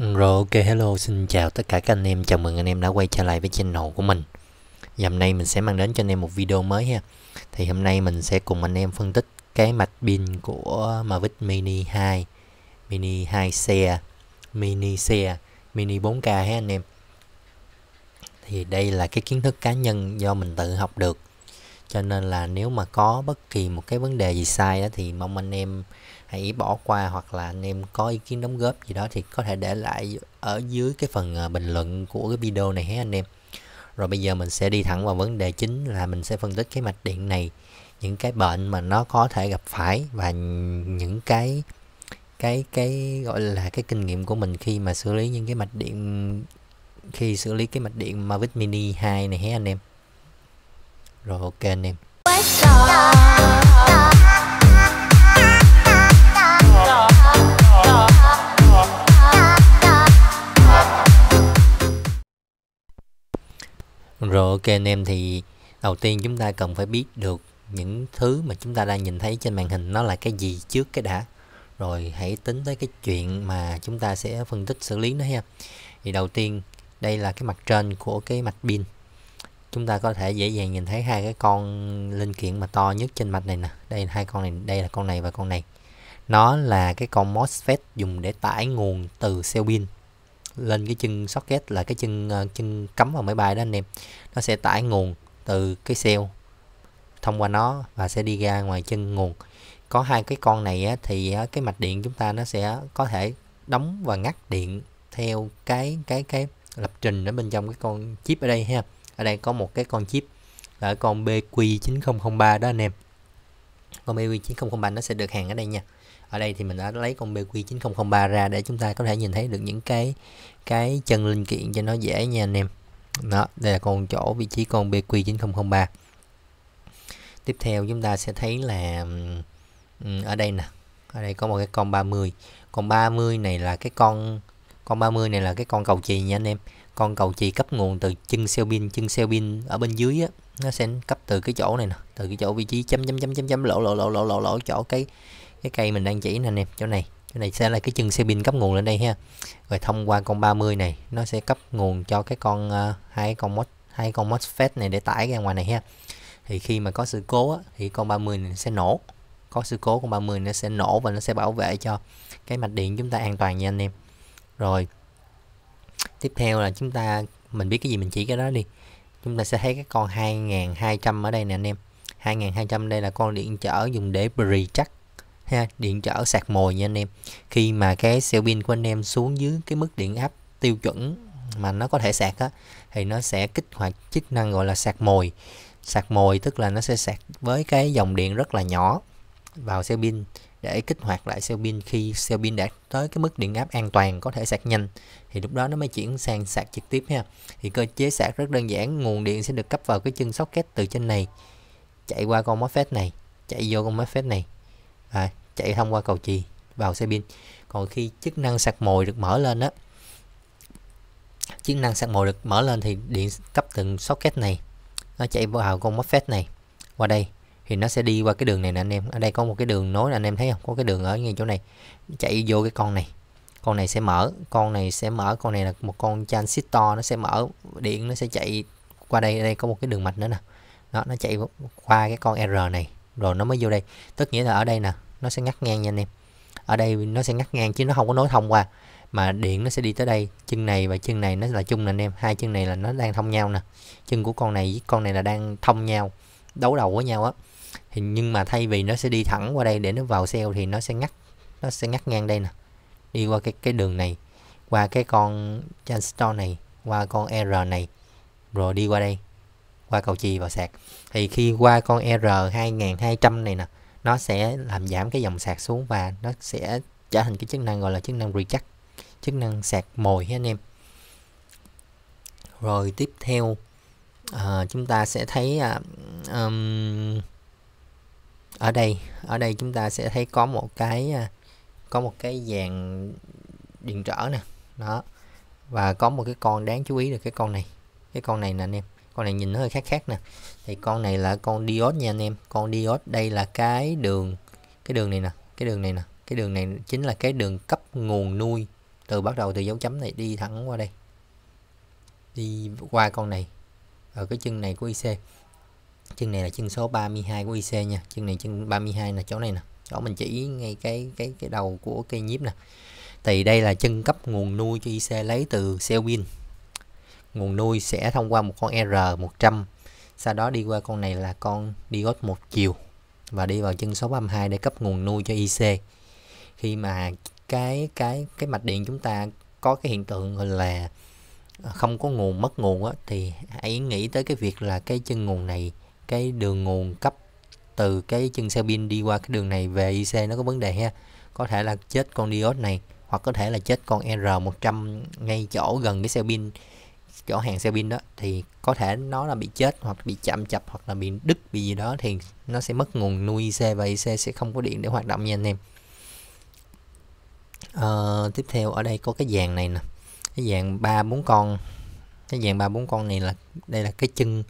Ừ, rồi ok hello xin chào tất cả các anh em Chào mừng anh em đã quay trở lại với channel của mình Và hôm nay mình sẽ mang đến cho anh em một video mới ha Thì hôm nay mình sẽ cùng anh em phân tích cái mạch pin của Mavic Mini 2 Mini 2 xe Mini xe Mini 4K ha anh em Thì đây là cái kiến thức cá nhân do mình tự học được Cho nên là nếu mà có bất kỳ một cái vấn đề gì sai đó, Thì mong anh em hãy bỏ qua hoặc là anh em có ý kiến đóng góp gì đó thì có thể để lại ở dưới cái phần à, bình luận của cái video này hết anh em rồi bây giờ mình sẽ đi thẳng vào vấn đề chính là mình sẽ phân tích cái mạch điện này những cái bệnh mà nó có thể gặp phải và những cái cái cái gọi là cái kinh nghiệm của mình khi mà xử lý những cái mạch điện khi xử lý cái mạch điện Mavic Mini 2 này hé anh em. Rồi ok anh em. Rồi ok anh em thì đầu tiên chúng ta cần phải biết được những thứ mà chúng ta đang nhìn thấy trên màn hình nó là cái gì trước cái đã. Rồi hãy tính tới cái chuyện mà chúng ta sẽ phân tích xử lý nó ha. Thì đầu tiên đây là cái mặt trên của cái mạch pin. Chúng ta có thể dễ dàng nhìn thấy hai cái con linh kiện mà to nhất trên mạch này nè. Đây hai con này, đây là con này và con này. Nó là cái con MOSFET dùng để tải nguồn từ cell pin lên cái chân socket là cái chân ờ, chân cắm vào máy bay đó anh em nó sẽ tải nguồn từ cái cell thông qua nó và sẽ đi ra ngoài chân nguồn có hai cái con này á, thì á, ờ, cái mạch điện chúng ta nó sẽ có thể đóng và ngắt điện theo cái cái cái lập trình ở bên trong cái con chip ở đây ha ở đây có một cái con chip là con BQ9003 đó anh em con BQ9003 nó sẽ được hàng ở đây nha ở đây thì mình đã lấy con BQ9003 ra để chúng ta có thể nhìn thấy được những cái cái chân linh kiện cho nó dễ nha anh em đó đây là con chỗ vị trí con BQ9003 tiếp theo chúng ta sẽ thấy là ở đây nè ở đây có một cái con 30 con 30 này là cái con con 30 này là cái con cầu chì nha anh em con cầu chì cấp nguồn từ chân xe pin chân xe pin ở bên dưới á nó sẽ cấp từ cái chỗ này nè từ cái chỗ vị trí chấm chấm chấm chấm chấm lỗ lỗ lỗ lỗ lỗ lỗ chỗ cái cái cây mình đang chỉ nè anh em chỗ này chỗ này sẽ là cái chân xe pin cấp nguồn lên đây ha rồi thông qua con 30 này nó sẽ cấp nguồn cho cái con uh, hai con mod hai con MOSFET này để tải ra ngoài này ha thì khi mà có sự cố á, thì con 30 này sẽ nổ có sự cố con 30 nó sẽ nổ và nó sẽ bảo vệ cho cái mạch điện chúng ta an toàn nha anh em rồi tiếp theo là chúng ta mình biết cái gì mình chỉ cái đó đi chúng ta sẽ thấy cái con 2200 ở đây nè anh em 2200 đây là con điện trở dùng để pre chắc ha điện trở sạc mồi nha anh em khi mà cái xe pin của anh em xuống dưới cái mức điện áp tiêu chuẩn mà nó có thể sạc á thì nó sẽ kích hoạt chức năng gọi là sạc mồi sạc mồi tức là nó sẽ sạc với cái dòng điện rất là nhỏ vào xe pin để kích hoạt lại xe pin khi xe pin đạt tới cái mức điện áp an toàn có thể sạc nhanh thì lúc đó nó mới chuyển sang sạc trực tiếp ha thì cơ chế sạc rất đơn giản nguồn điện sẽ được cấp vào cái chân socket từ trên này chạy qua con MOSFET này chạy vô con MOSFET này à, chạy thông qua cầu chì vào xe pin còn khi chức năng sạc mồi được mở lên á chức năng sạc mồi được mở lên thì điện cấp từng socket này nó chạy vào con MOSFET này qua đây thì nó sẽ đi qua cái đường này nè anh em ở đây có một cái đường nối anh em thấy không có cái đường ở ngay chỗ này chạy vô cái con này con này sẽ mở con này sẽ mở con này là một con transistor nó sẽ mở điện nó sẽ chạy qua đây ở đây có một cái đường mạch nữa nè đó nó chạy qua cái con r này rồi nó mới vô đây tức nghĩa là ở đây nè nó sẽ ngắt ngang nha anh em ở đây nó sẽ ngắt ngang chứ nó không có nối thông qua mà điện nó sẽ đi tới đây chân này và chân này nó là chung nè anh em hai chân này là nó đang thông nhau nè chân của con này với con này là đang thông nhau đấu đầu với nhau á thì nhưng mà thay vì nó sẽ đi thẳng qua đây để nó vào cell thì nó sẽ ngắt nó sẽ ngắt ngang đây nè đi qua cái cái đường này qua cái con transistor này qua con r này rồi đi qua đây qua cầu chì vào sạc thì khi qua con r 2200 này nè nó sẽ làm giảm cái dòng sạc xuống và nó sẽ trở thành cái chức năng gọi là chức năng reject chức năng sạc mồi anh em rồi tiếp theo à, chúng ta sẽ thấy à, um, ở đây ở đây chúng ta sẽ thấy có một cái à, có một cái dàn điện trở nè đó và có một cái con đáng chú ý là cái con này cái con này nè anh em con này nhìn nó hơi khác khác nè thì con này là con diode nha anh em con diode đây là cái đường cái đường này nè cái đường này nè cái đường này chính là cái đường cấp nguồn nuôi từ bắt đầu từ dấu chấm này đi thẳng qua đây đi qua con này ở cái chân này của IC chân này là chân số 32 của IC nha chân này chân 32 là chỗ này nè chỗ mình chỉ ngay cái cái cái đầu của cây nhíp nè thì đây là chân cấp nguồn nuôi cho IC lấy từ Selvin nguồn nuôi sẽ thông qua một con R100 sau đó đi qua con này là con đi gót một chiều và đi vào chân số 32 để cấp nguồn nuôi cho IC khi mà cái cái cái mạch điện chúng ta có cái hiện tượng là không có nguồn mất nguồn á, thì hãy nghĩ tới cái việc là cái chân nguồn này cái đường nguồn cấp từ cái chân xe pin đi qua cái đường này về IC nó có vấn đề ha có thể là chết con diode này hoặc có thể là chết con R100 ngay chỗ gần cái xe pin cửa hàng xe pin đó thì có thể nó là bị chết hoặc bị chậm chập hoặc là bị đứt bị gì đó thì nó sẽ mất nguồn nuôi xe và xe sẽ không có điện để hoạt động nha anh em à, tiếp theo ở đây có cái dàn này nè cái dàn ba bốn con cái dàn ba bốn con này là đây là cái chân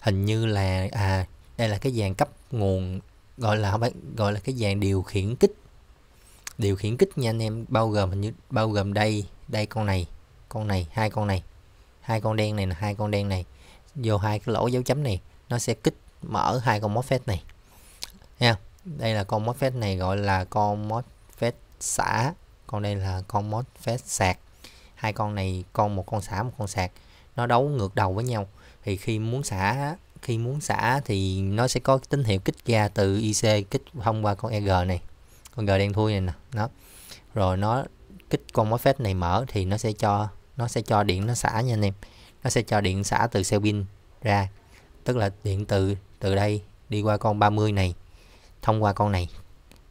hình như là à đây là cái dàn cấp nguồn gọi là không phải gọi là cái dàn điều khiển kích điều khiển kích nha anh em bao gồm hình như bao gồm đây đây con này con này hai con này hai con đen này là hai con đen này vô hai cái lỗ dấu chấm này nó sẽ kích mở hai con MOSFET này nha đây là con MOSFET này gọi là con MOSFET xả còn đây là con MOSFET sạc hai con này con một con xả một con sạc nó đấu ngược đầu với nhau thì khi muốn xả khi muốn xả thì nó sẽ có tín hiệu kích ra từ IC kích thông qua con EG này con G đen thui này nè đó. rồi nó kích con MOSFET này mở thì nó sẽ cho nó sẽ cho điện nó xả nha anh em nó sẽ cho điện xả từ xe pin ra tức là điện từ từ đây đi qua con 30 này thông qua con này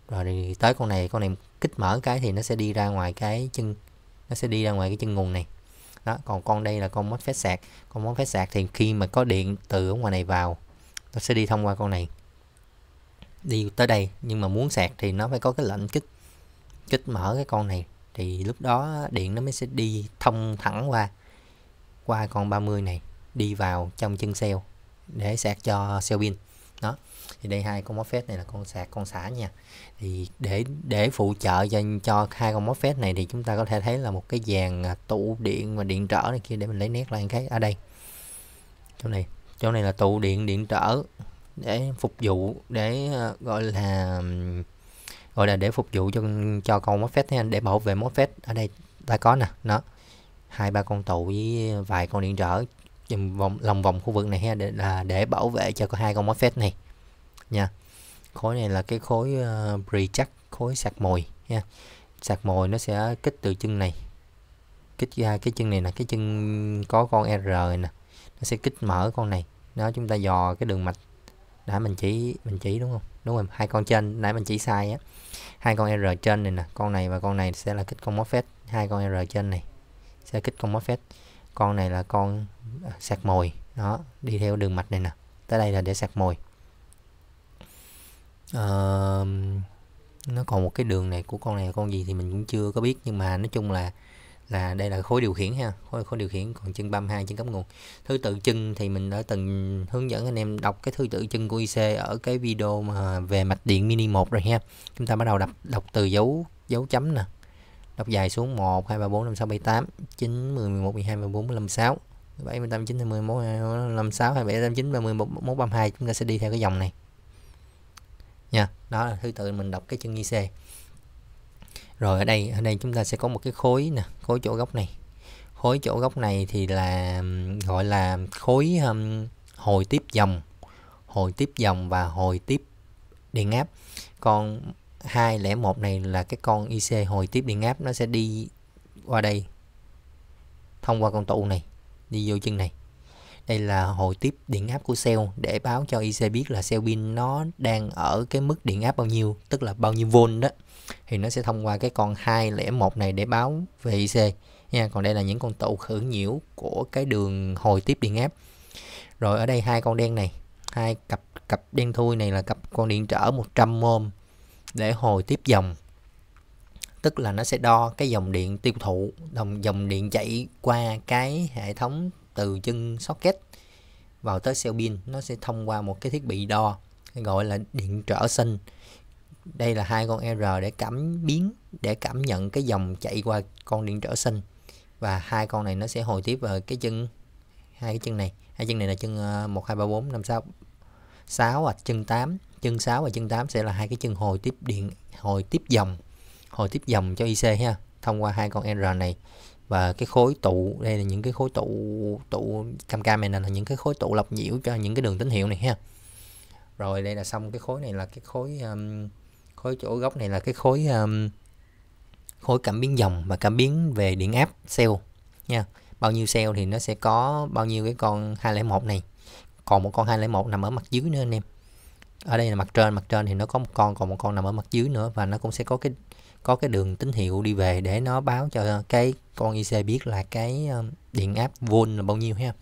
rồi tới con này con này kích mở cái thì nó sẽ đi ra ngoài cái chân nó sẽ đi ra ngoài cái chân nguồn này đó còn con đây là con mốt phép sạc con mốt phép sạc thì khi mà có điện từ ở ngoài này vào nó sẽ đi thông qua con này đi tới đây nhưng mà muốn sạc thì nó phải có cái lệnh kích kích mở cái con này thì lúc đó điện nó mới sẽ đi thông thẳng qua qua con 30 này đi vào trong chân cell để sạc cho cell pin đó thì đây hai con MOSFET này là con sạc con xả nha thì để để phụ trợ cho cho hai con MOSFET này thì chúng ta có thể thấy là một cái dàn à, tụ điện và điện trở này kia để mình lấy nét lại khác ở à, đây chỗ này chỗ này là tụ điện điện trở để phục vụ để à, gọi là gọi là để phục vụ cho cho con Moffat ha để bảo vệ Moffat ở đây ta có nè nó hai ba con tụ với vài con điện trở vòng lòng vòng khu vực này ha để là để bảo vệ cho hai con Moffat này nha khối này là cái khối uh, ờ, reject khối sạc mồi nha sạc mồi nó sẽ kích từ chân này kích ra cái chân này là cái chân có con r này nè nó sẽ kích mở con này nó chúng ta dò cái đường mạch đã mình chỉ mình chỉ đúng không đúng rồi hai con trên nãy mình chỉ sai á hai con r trên này nè con này và con này sẽ là kích con MOSFET hai con r trên này sẽ kích con MOSFET con này là con à, sạc mồi đó đi theo đường mạch này nè tới đây là để sạc mồi uh, nó còn một cái đường này của con này là con gì thì mình cũng chưa có biết nhưng mà nói chung là là đây là khối điều khiển ha khối khối điều khiển còn chân băm hai chân cấp nguồn thứ tự chân thì mình đã từng hướng dẫn anh em đọc cái thứ tự chân của IC ở cái video mà về mạch điện mini 1 rồi ha chúng ta bắt đầu đọc đọc từ dấu dấu chấm nè đọc dài xuống 1 2 3 4 5 6 7 8 9 10 11 12 13 14 15 16 7 18 9 20 11 5 6 2 7 8 9 30 11 31 32 chúng ta sẽ đi theo cái dòng này nha đó là thứ tự mình đọc cái chân IC rồi ở đây ở đây chúng ta sẽ có một cái khối nè khối chỗ góc này khối chỗ góc này thì là gọi là khối um, hồi tiếp dòng hồi tiếp dòng và hồi tiếp điện áp con 201 này là cái con IC hồi tiếp điện áp nó sẽ đi qua đây thông qua con tụ này đi vô chân này đây là hồi tiếp điện áp của cell để báo cho IC biết là cell pin nó đang ở cái mức điện áp bao nhiêu tức là bao nhiêu volt đó thì nó sẽ thông qua cái con 201 này để báo về IC nha còn đây là những con tụ khử nhiễu của cái đường hồi tiếp điện áp rồi ở đây hai con đen này hai cặp cặp đen thui này là cặp con điện trở 100 ohm để hồi tiếp dòng tức là nó sẽ đo cái dòng điện tiêu thụ đồng dòng điện chạy qua cái hệ thống từ chân socket vào tới cell pin nó sẽ thông qua một cái thiết bị đo gọi là điện trở sinh đây là hai con R để cảm biến để cảm nhận cái dòng chạy qua con điện trở sinh và hai con này nó sẽ hồi tiếp vào cái chân hai cái chân này hai chân này là chân ờ, một hai ba bốn năm sáu sáu à, và chân 8 chân 6 và chân 8 sẽ là hai cái chân hồi tiếp điện hồi tiếp dòng hồi tiếp dòng cho IC ha thông qua hai con R này và cái khối tụ đây là những cái khối tụ tụ cam cam này là những cái khối tụ lọc nhiễu cho những cái đường tín hiệu này ha rồi đây là xong cái khối này là cái khối um, khối chỗ góc này là cái khối um, khối cảm biến dòng và cảm biến về điện áp cell nha bao nhiêu cell thì nó sẽ có bao nhiêu cái con 201 này còn một con 201 nằm ở mặt dưới nữa anh em ở đây là mặt trên mặt trên thì nó có một con còn một con nằm ở mặt dưới nữa và nó cũng sẽ có cái có cái đường tín hiệu đi về để nó báo cho cái con IC biết là cái um, điện áp volt là bao nhiêu ha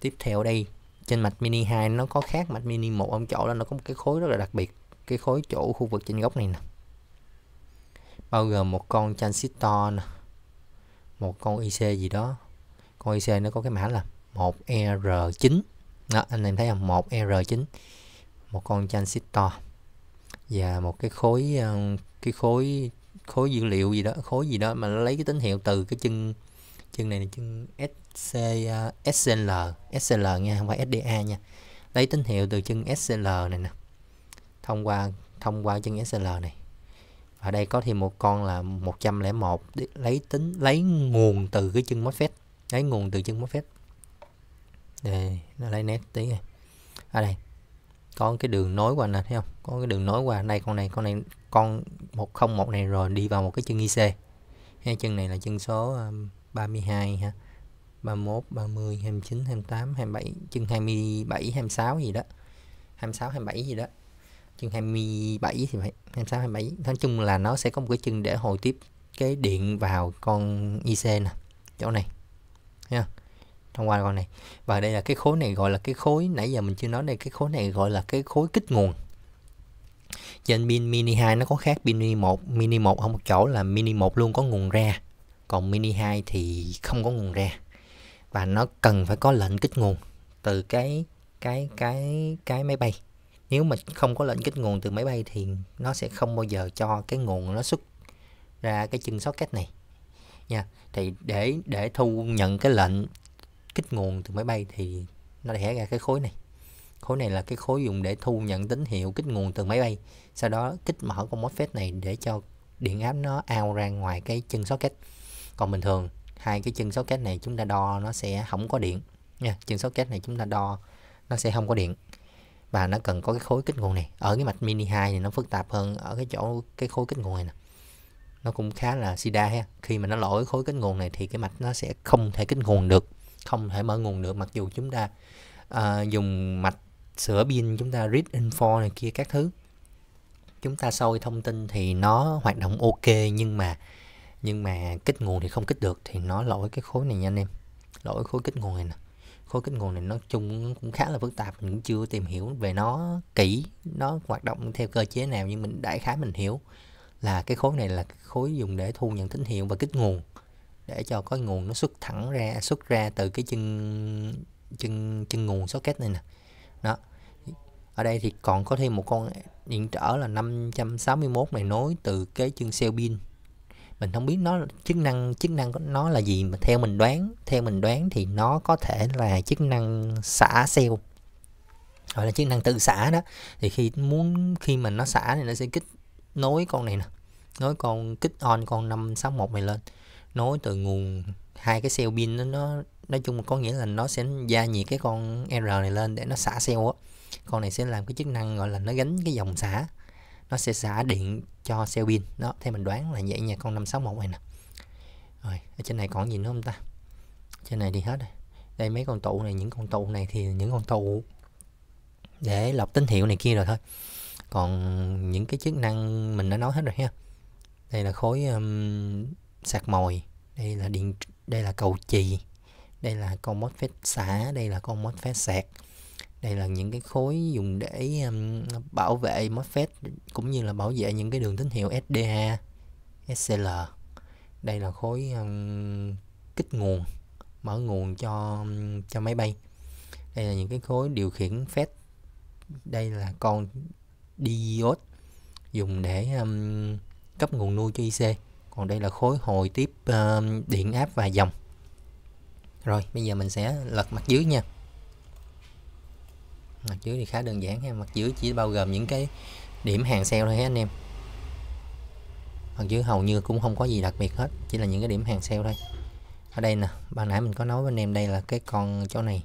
tiếp theo đây trên mạch mini 2 nó có khác mạch mini 1 ông chỗ là nó có một cái khối rất là đặc biệt cái khối chỗ khu vực trên góc này nè bao gồm một con transistor nè một con IC gì đó con IC nó có cái mã là 1R9 đó, anh em thấy không 1R9 một con transistor và một cái khối ờ, cái khối khối dữ liệu gì đó khối gì đó mà nó lấy cái tín hiệu từ cái chân chân này là chân SC ờ, SCL SCL nha không phải SDA nha lấy tín hiệu từ chân SCL này nè thông qua thông qua chân SL này ở đây có thêm một con là 101 lấy tính lấy nguồn từ cái chân MOSFET lấy nguồn từ chân MOSFET đây nó lấy nét tí này ở đây có cái đường nối qua nè thấy không có cái đường nối qua đây con này con này con 101 này rồi đi vào một cái chân IC hai chân này là chân số 32 um, ha 31 30 29 28 27 chân 27 26 gì đó 26 27 gì đó chương 27 thì phải 26 27 nói chung là nó sẽ có một cái chân để hồi tiếp cái điện vào con IC nè chỗ này nha thông qua con này và đây là cái khối này gọi là cái khối nãy giờ mình chưa nói đây cái khối này gọi là cái khối kích nguồn trên pin mini 2 nó có khác pin mini 1 mini 1 ở một chỗ là mini 1 luôn có nguồn ra còn mini 2 thì không có nguồn ra và nó cần phải có lệnh kích nguồn từ cái cái cái cái máy bay nếu mà không có lệnh kích nguồn từ máy bay thì nó sẽ không bao giờ cho cái nguồn nó xuất ra cái chân socket này nha thì để để thu nhận cái lệnh kích nguồn từ máy bay thì nó đẻ ra cái khối này khối này là cái khối dùng để thu nhận tín hiệu kích nguồn từ máy bay sau đó kích mở con MOSFET này để cho điện áp nó ao ra ngoài cái chân socket còn bình thường hai cái chân socket này chúng ta đo nó sẽ không có điện nha chân socket này chúng ta đo nó sẽ không có điện và nó cần có cái khối kích nguồn này ở cái mạch mini 2 thì nó phức tạp hơn ở cái chỗ cái khối kích nguồn này nè nó cũng khá là sida ha khi mà nó lỗi khối kích nguồn này thì cái mạch nó sẽ không thể kích nguồn được không thể mở nguồn được mặc dù chúng ta uh, dùng mạch sửa pin chúng ta read info này kia các thứ chúng ta soi thông tin thì nó hoạt động ok nhưng mà nhưng mà kích nguồn thì không kích được thì nó lỗi cái khối này nha anh em lỗi khối kích nguồn này nè khối kết nguồn này nói chung cũng khá là phức tạp mình cũng chưa tìm hiểu về nó kỹ nó hoạt động theo cơ chế nào nhưng mình đại khái mình hiểu là cái khối này là khối dùng để thu nhận tín hiệu và kích nguồn để cho có nguồn nó xuất thẳng ra xuất ra từ cái chân chân chân nguồn socket này nè đó ở đây thì còn có thêm một con điện trở là 561 này nối từ cái chân xe pin mình không biết nó chức năng chức năng của nó là gì mà theo mình đoán theo mình đoán thì nó có thể là chức năng xả sale gọi là chức năng tự xả đó thì khi muốn khi mà nó xả thì nó sẽ kích nối con này nè nối con kích on con 561 này lên nối từ nguồn hai cái cell pin nó, nó nói chung có nghĩa là nó sẽ gia nhiệt cái con R này lên để nó xả cell á con này sẽ làm cái chức năng gọi là nó gánh cái dòng xả nó sẽ xả điện cho xe pin đó theo mình đoán là vậy nha con 561 này nè rồi ở trên này còn gì nữa không ta trên này thì hết rồi đây mấy con tụ này những con tụ này thì những con tụ để lọc tín hiệu này kia rồi thôi còn những cái chức năng mình đã nói hết rồi ha đây là khối um, sạc mồi đây là điện đây là cầu chì đây là con mosfet xả đây là con mosfet sạc đây là những cái khối dùng để um, bảo vệ MOSFET cũng như là bảo vệ những cái đường tín hiệu SDA, SCL. Đây là khối um, kích nguồn, mở nguồn cho cho máy bay. Đây là những cái khối điều khiển FET. Đây là con diode dùng để um, cấp nguồn nuôi cho IC. Còn đây là khối hồi tiếp um, điện áp và dòng. Rồi, bây giờ mình sẽ lật mặt dưới nha mặt dưới thì khá đơn giản ha mặt dưới chỉ bao gồm những cái điểm hàng sale thôi anh em mặt dưới hầu như cũng không có gì đặc biệt hết chỉ là những cái điểm hàng sale thôi ở đây nè ban nãy mình có nói với anh em đây là cái con chỗ này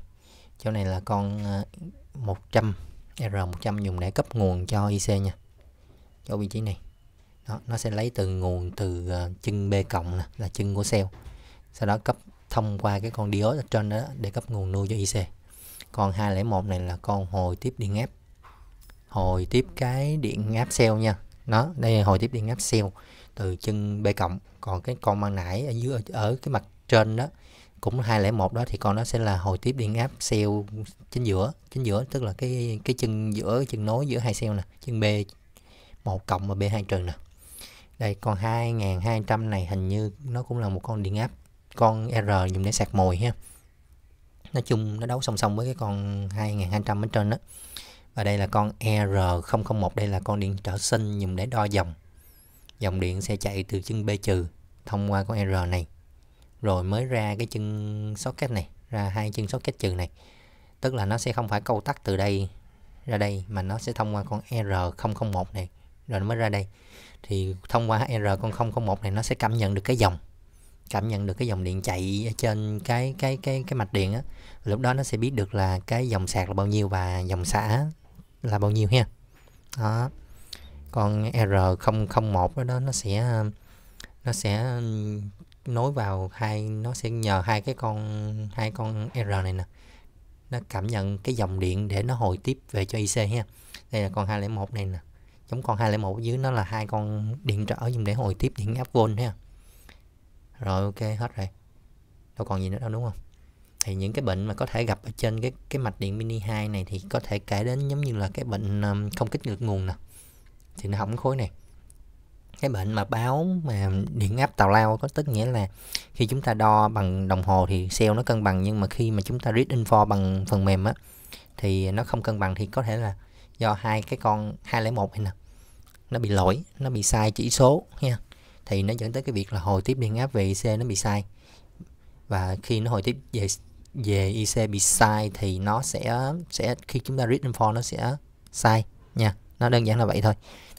chỗ này là con 100 ờ, R100 dùng để cấp nguồn cho IC nha chỗ vị trí này đó, nó sẽ lấy từ nguồn từ ờ, chân B cộng là chân của cell sau đó cấp thông qua cái con diode trên đó để cấp nguồn nuôi cho IC con 201 này là con hồi tiếp điện áp hồi tiếp cái điện áp cell nha nó đây là hồi tiếp điện áp cell từ chân B cộng còn cái con ban nãy ở dưới ở cái mặt trên đó cũng 201 đó thì con nó sẽ là hồi tiếp điện áp cell chính giữa chính giữa tức là cái cái chân giữa chân nối giữa hai cell nè chân B 1 cộng và B2 trừ nè đây con 2200 này hình như nó cũng là một con điện áp con R dùng để sạc mồi ha nói chung nó đấu song song với cái con 2200 ở trên đó và đây là con ER001 đây là con điện trở sinh dùng để đo dòng dòng điện sẽ chạy từ chân B trừ thông qua con R này rồi mới ra cái chân socket này ra hai chân socket trừ này tức là nó sẽ không phải câu tắt từ đây ra đây mà nó sẽ thông qua con R001 này rồi nó mới ra đây thì thông qua R001 này nó sẽ cảm nhận được cái dòng cảm nhận được cái dòng điện chạy ở trên cái cái cái cái mạch điện á lúc đó nó sẽ biết được là cái dòng sạc là bao nhiêu và dòng xả là bao nhiêu ha đó còn R001 đó, đó nó sẽ nó sẽ nối vào hai nó sẽ nhờ hai cái con hai con R này nè nó cảm nhận cái dòng điện để nó hồi tiếp về cho IC ha đây là con 201 này nè giống con 201 ở dưới nó là hai con điện trở dùng để hồi tiếp điện áp vôn ha rồi ok hết rồi đâu còn gì nữa đâu đúng không thì những cái bệnh mà có thể gặp ở trên cái cái mạch điện mini 2 này thì có thể kể đến giống như là cái bệnh um, không kích ngược nguồn nè thì nó hỏng khối này cái bệnh mà báo mà điện áp tào lao có tức nghĩa là khi chúng ta đo bằng đồng hồ thì cell nó cân bằng nhưng mà khi mà chúng ta read info bằng phần mềm á thì nó không cân bằng thì có thể là do hai cái con 201 này nè nó bị lỗi nó bị sai chỉ số nha thì nó dẫn tới cái việc là hồi tiếp điện áp về IC nó bị sai và khi nó hồi tiếp về về IC bị sai thì nó sẽ sẽ khi chúng ta read and for nó sẽ sai nha nó đơn giản là vậy thôi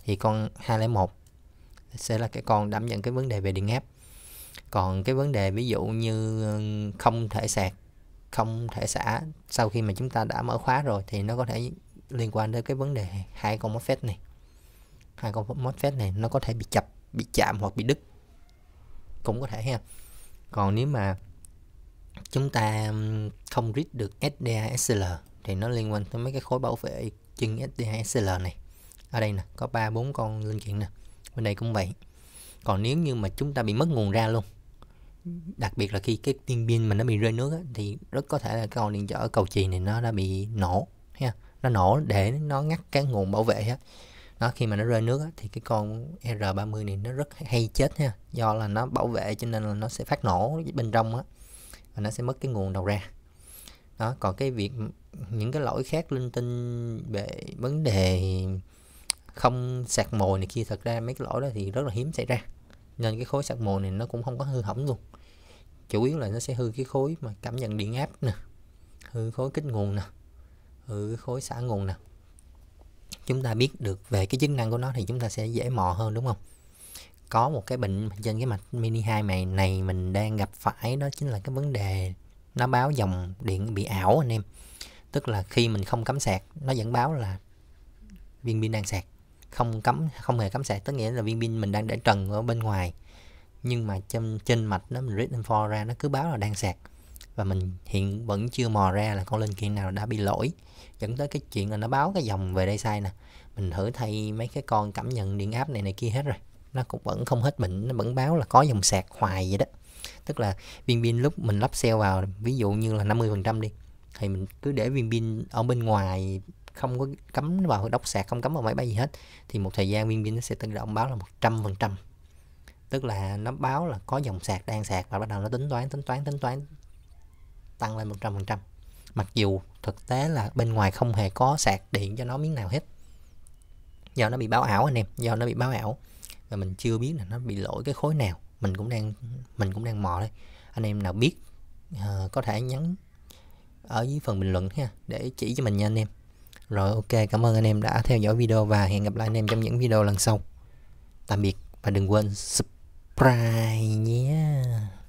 thì con 201 sẽ là cái con đảm nhận cái vấn đề về điện áp còn cái vấn đề ví dụ như không thể sạc không thể xả sau khi mà chúng ta đã mở khóa rồi thì nó có thể liên quan tới cái vấn đề hai con MOSFET này hai con MOSFET này nó có thể bị chập bị chạm hoặc bị đứt cũng có thể ha còn nếu mà chúng ta không rít được SDA SL thì nó liên quan tới mấy cái khối bảo vệ chân SDA SL này ở đây nè có ba bốn con linh kiện nè bên đây cũng vậy còn nếu như mà chúng ta bị mất nguồn ra luôn đặc biệt là khi cái tiên pin mà nó bị rơi nước á, thì rất có thể là cái ổ điện trở cầu chì này nó đã bị nổ ha nó nổ để nó ngắt cái nguồn bảo vệ á nó khi mà nó rơi nước thì cái con R30 này nó rất hay chết ha do là nó bảo vệ cho nên là nó sẽ phát nổ bên trong á và nó sẽ mất cái nguồn đầu ra đó còn cái việc những cái lỗi khác linh tinh về vấn đề không sạc mồi này kia thật ra mấy cái lỗi đó thì rất là hiếm xảy ra nên cái khối sạc mồi này nó cũng không có hư hỏng luôn chủ yếu là nó sẽ hư cái khối mà cảm nhận điện áp nè hư khối kích nguồn nè hư khối xả nguồn nè chúng ta biết được về cái chức năng của nó thì chúng ta sẽ dễ mò hơn đúng không có một cái bệnh trên cái mạch mini 2 này này mình đang gặp phải đó chính là cái vấn đề nó báo dòng điện bị ảo anh em tức là khi mình không cắm sạc nó vẫn báo là viên pin đang sạc không cấm không hề cắm sạc tức nghĩa là viên pin mình đang để trần ở bên ngoài nhưng mà trên trên mạch nó mình read info ra nó cứ báo là đang sạc và mình hiện vẫn chưa mò ra là con linh kiện nào đã bị lỗi dẫn tới cái chuyện là nó báo cái dòng về đây sai nè mình thử thay mấy cái con cảm nhận điện áp này này kia hết rồi nó cũng vẫn không hết bệnh nó vẫn báo là có dòng sạc hoài vậy đó tức là viên pin lúc mình lắp xe vào ví dụ như là 50% đi thì mình cứ để viên pin ở bên ngoài không có cấm vào đốc sạc không cấm vào máy bay gì hết thì một thời gian viên pin nó sẽ tự động báo là 100% tức là nó báo là có dòng sạc đang sạc và bắt đầu nó tính toán tính toán tính toán tăng lên 100%. Mặc dù thực tế là bên ngoài không hề có sạc điện cho nó miếng nào hết. Do nó bị báo ảo anh em, do nó bị báo ảo và mình chưa biết là nó bị lỗi cái khối nào, mình cũng đang mình cũng đang mò đây. Anh em nào biết uh, có thể nhắn ở dưới phần bình luận ha để chỉ cho mình nha anh em. Rồi ok, cảm ơn anh em đã theo dõi video và hẹn gặp lại anh em trong những video lần sau. Tạm biệt và đừng quên subscribe nhé.